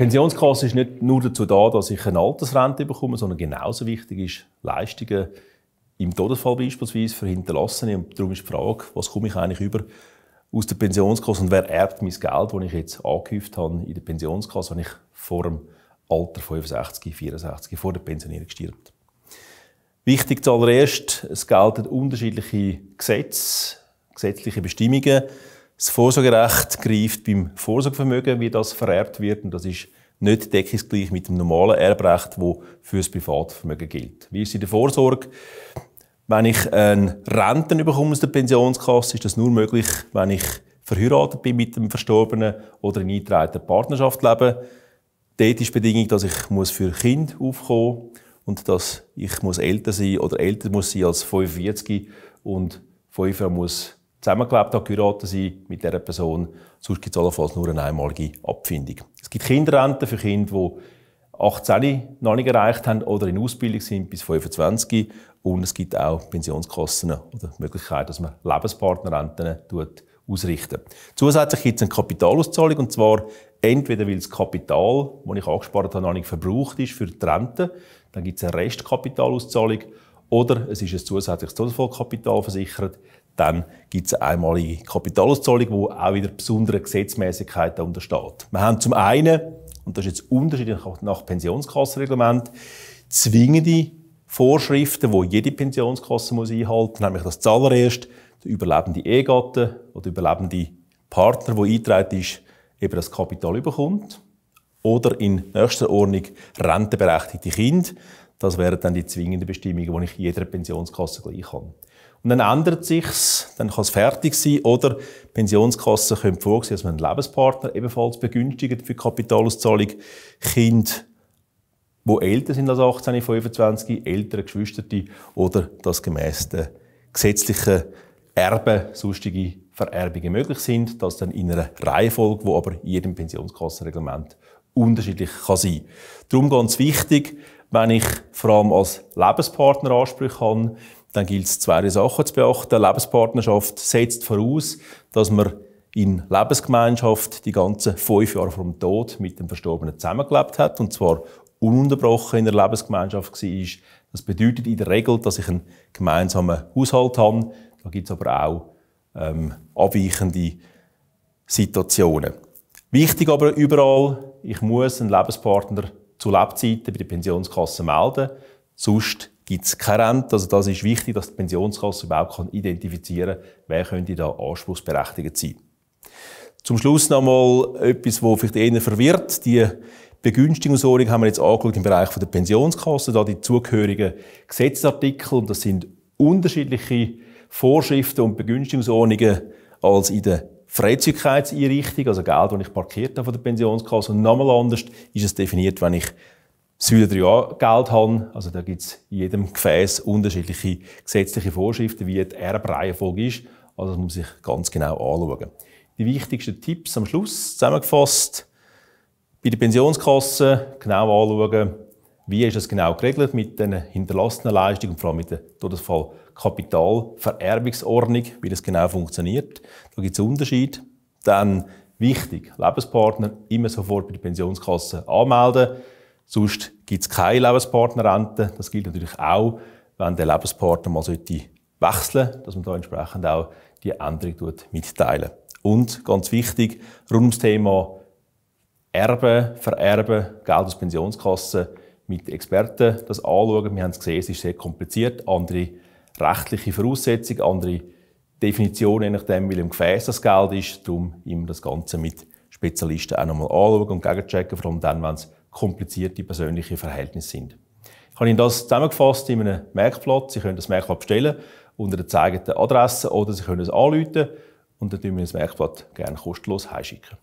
Pensionskasse ist nicht nur dazu da, dass ich eine Altersrente bekomme, sondern genauso wichtig ist Leistungen im Todesfall beispielsweise für Hinterlassene. Und darum ist die Frage, was komme ich eigentlich über aus der Pensionskasse und wer erbt mein Geld, das ich jetzt angehäuft habe in der Pensionskasse, wenn ich vor dem Alter 65, 64, vor der Pensionierung stirbt. Wichtig zuallererst, es gelten unterschiedliche Gesetze, gesetzliche Bestimmungen das Vorsorgerecht greift beim Vorsorgevermögen, wie das vererbt wird, und das ist nicht deckungsgleich mit dem normalen Erbrecht, wo fürs Privatvermögen gilt. Wie ist es in der Vorsorge? Wenn ich einen Renten bekomme aus der Pensionskasse, ist das nur möglich, wenn ich verheiratet bin mit dem Verstorbenen oder in eingetragener Partnerschaft lebe. Dort ist die Bedingung, dass ich muss für Kind aufkommen muss und dass ich muss älter sein oder älter muss sein als 45 und 5 muss zusammengelebt habe, geheiratet sein mit dieser Person. Sonst gibt es allenfalls nur eine einmalige Abfindung. Es gibt Kinderrenten für Kinder, die 18 noch nicht erreicht haben oder in Ausbildung sind bis 25. Und es gibt auch Pensionskassen oder die Möglichkeit, dass man Lebenspartnerrenten ausrichten Zusätzlich gibt es eine Kapitalauszahlung und zwar entweder, weil das Kapital, das ich angespart habe, noch nicht verbraucht ist für die Rente, dann gibt es eine Restkapitalauszahlung oder es ist ein zusätzliches Zusatzvollkapital versichert, dann gibt es eine einmalige Kapitalauszahlung, die auch wieder besonderen Gesetzmäßigkeiten untersteht. Wir haben zum einen, und das ist jetzt unterschiedlich nach Pensionskassenreglement, zwingende Vorschriften, die jede Pensionskasse muss einhalten muss, nämlich das zuallererst der überlebende Ehegatte oder der überlebende Partner, der eingetragen ist, eben das Kapital überkommt. Oder in nächster Ordnung rentenberechtigte Kinder. Das wäre dann die zwingende Bestimmung, die ich jeder Pensionskasse gleich habe. Und dann ändert sich's, dann kann es fertig sein oder Pensionskassen können vorgesehen, dass man einen Lebenspartner ebenfalls begünstigt für die Kapitalauszahlung. Kinder, die älter sind als 18, 25, ältere Geschwister oder dass gemäss den gesetzlichen Erben sonstige Vererbungen möglich sind, dass dann in einer Reihenfolge, die aber jedem Pensionskassenreglement unterschiedlich kann sein. Darum ganz wichtig, wenn ich vor allem als Lebenspartner Anspruch habe, dann gilt es, zwei Sachen zu beachten. Lebenspartnerschaft setzt voraus, dass man in Lebensgemeinschaft die ganzen fünf Jahre vor dem Tod mit dem Verstorbenen zusammengelebt hat, und zwar ununterbrochen in der Lebensgemeinschaft war. Das bedeutet in der Regel, dass ich einen gemeinsamen Haushalt habe. Da gibt es aber auch ähm, abweichende Situationen. Wichtig aber überall, ich muss einen Lebenspartner zu Lebzeiten bei der Pensionskasse melden. Sonst gibt es keine Rente. Also das ist wichtig, dass die Pensionskasse überhaupt kann identifizieren kann, wer könnte da anspruchsberechtigt sein. Zum Schluss noch nochmal etwas, wo vielleicht eher verwirrt. Die Begünstigungsordnung haben wir jetzt angeschaut im Bereich der Pensionskasse, da die zugehörigen Gesetzesartikel, und das sind unterschiedliche Vorschriften und Begünstigungsordnungen als in der Freizügigkeitseinrichtung, also Geld, das ich parkiert habe von der Pensionskasse. Und nochmal anders ist es definiert, wenn ich Säule 3a Geld habe. Also da gibt es in jedem Gefäß unterschiedliche gesetzliche Vorschriften, wie die Erbreihenfolge ist. Also das muss ich ganz genau anschauen. Die wichtigsten Tipps am Schluss zusammengefasst. Bei der Pensionskasse genau anschauen, wie ist das genau geregelt mit den hinterlassenen Leistungen und vor allem mit der Todesfall Kapitalvererbungsordnung, wie das genau funktioniert. Da gibt es Unterschied. Dann wichtig, Lebenspartner immer sofort bei der Pensionskasse anmelden. Sonst gibt es keine Lebenspartnerrente. Das gilt natürlich auch, wenn der Lebenspartner mal sollte dass man da entsprechend auch die Änderung mitteilen. Und ganz wichtig, rund ums Thema Erben, Vererben, Geld aus Pensionskassen mit Experten das anschauen. Wir haben es gesehen, es ist sehr kompliziert. Andere rechtliche Voraussetzung, andere Definitionen, je nachdem, welchem Gefäß das Geld ist. Darum immer das Ganze mit Spezialisten auch nochmal anschauen und gegenchecken, vor allem dann, wenn es komplizierte persönliche Verhältnisse sind. Ich habe Ihnen das zusammengefasst in einem Merkblatt. Sie können das Merkblatt bestellen unter der gezeigten Adresse oder Sie können es anrufen und dann tun wir das Merkblatt gerne kostenlos heimschicken.